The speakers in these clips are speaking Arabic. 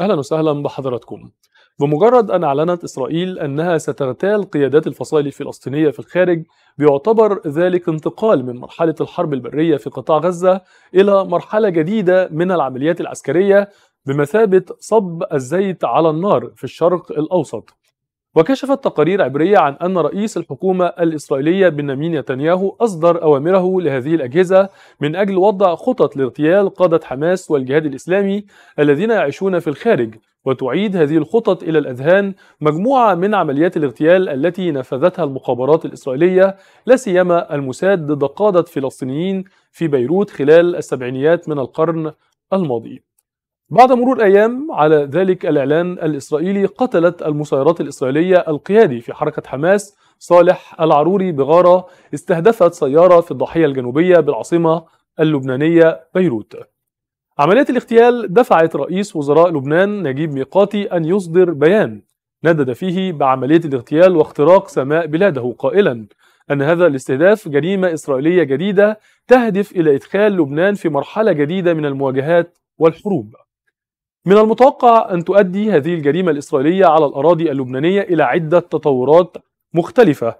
أهلا وسهلا بحضراتكم بمجرد أن أعلنت إسرائيل أنها ستغتال قيادات الفصائل الفلسطينية في الخارج بيعتبر ذلك انتقال من مرحلة الحرب البرية في قطاع غزة إلى مرحلة جديدة من العمليات العسكرية بمثابة صب الزيت على النار في الشرق الأوسط وكشفت تقارير عبرية عن أن رئيس الحكومة الإسرائيلية بنيامين نتنياهو أصدر أوامره لهذه الأجهزة من أجل وضع خطط لاغتيال قادة حماس والجهاد الإسلامي الذين يعيشون في الخارج وتعيد هذه الخطط إلى الأذهان مجموعة من عمليات الاغتيال التي نفذتها المخابرات الإسرائيلية لا سيما الموساد ضد قادة فلسطينيين في بيروت خلال السبعينيات من القرن الماضي بعد مرور أيام على ذلك الإعلان الإسرائيلي قتلت المسيرات الإسرائيلية القيادي في حركة حماس صالح العروري بغارة استهدفت سيارة في الضاحية الجنوبية بالعاصمة اللبنانية بيروت عملية الاغتيال دفعت رئيس وزراء لبنان نجيب ميقاتي أن يصدر بيان ندد فيه بعملية الاغتيال واختراق سماء بلاده قائلا أن هذا الاستهداف جريمة إسرائيلية جديدة تهدف إلى إدخال لبنان في مرحلة جديدة من المواجهات والحروب من المتوقع أن تؤدي هذه الجريمة الإسرائيلية على الأراضي اللبنانية إلى عدة تطورات مختلفة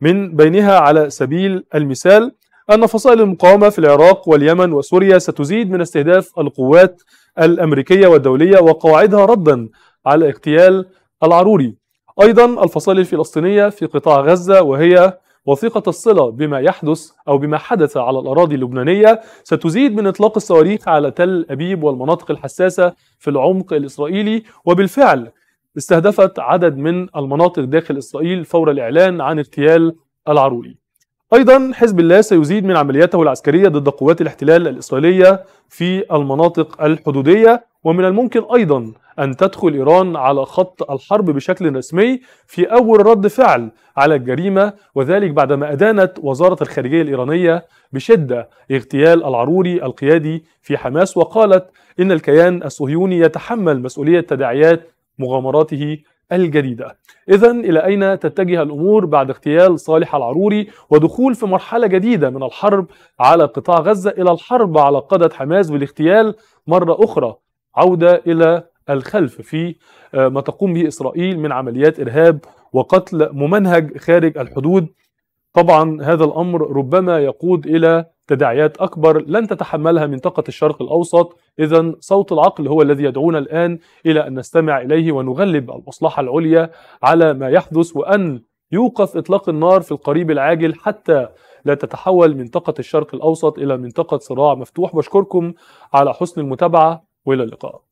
من بينها على سبيل المثال أن فصائل المقاومة في العراق واليمن وسوريا ستزيد من استهداف القوات الأمريكية والدولية وقواعدها ردا على اغتيال العروري أيضا الفصائل الفلسطينية في قطاع غزة وهي وثيقة الصلة بما يحدث أو بما حدث على الأراضي اللبنانية ستزيد من إطلاق الصواريخ على تل أبيب والمناطق الحساسة في العمق الإسرائيلي وبالفعل استهدفت عدد من المناطق داخل إسرائيل فور الإعلان عن اغتيال العروري أيضا حزب الله سيزيد من عملياته العسكرية ضد قوات الاحتلال الإسرائيلية في المناطق الحدودية ومن الممكن أيضا أن تدخل إيران على خط الحرب بشكل رسمي في أول رد فعل على الجريمة وذلك بعدما أدانت وزارة الخارجية الإيرانية بشدة اغتيال العروري القيادي في حماس وقالت إن الكيان الصهيوني يتحمل مسؤولية تداعيات مغامراته الجديدة إذا إلى أين تتجه الأمور بعد اغتيال صالح العروري ودخول في مرحلة جديدة من الحرب على قطاع غزة إلى الحرب على قادة حماس بالاغتيال مرة أخرى عودة إلى الخلف في آه، ما تقوم به إسرائيل من عمليات إرهاب وقتل ممنهج خارج الحدود طبعا هذا الأمر ربما يقود إلى تداعيات أكبر لن تتحملها منطقة الشرق الأوسط إذا صوت العقل هو الذي يدعونا الآن إلى أن نستمع إليه ونغلب المصلحة العليا على ما يحدث وأن يوقف إطلاق النار في القريب العاجل حتى لا تتحول منطقة الشرق الأوسط إلى منطقة صراع مفتوح بشكركم على حسن المتابعة والى اللقاء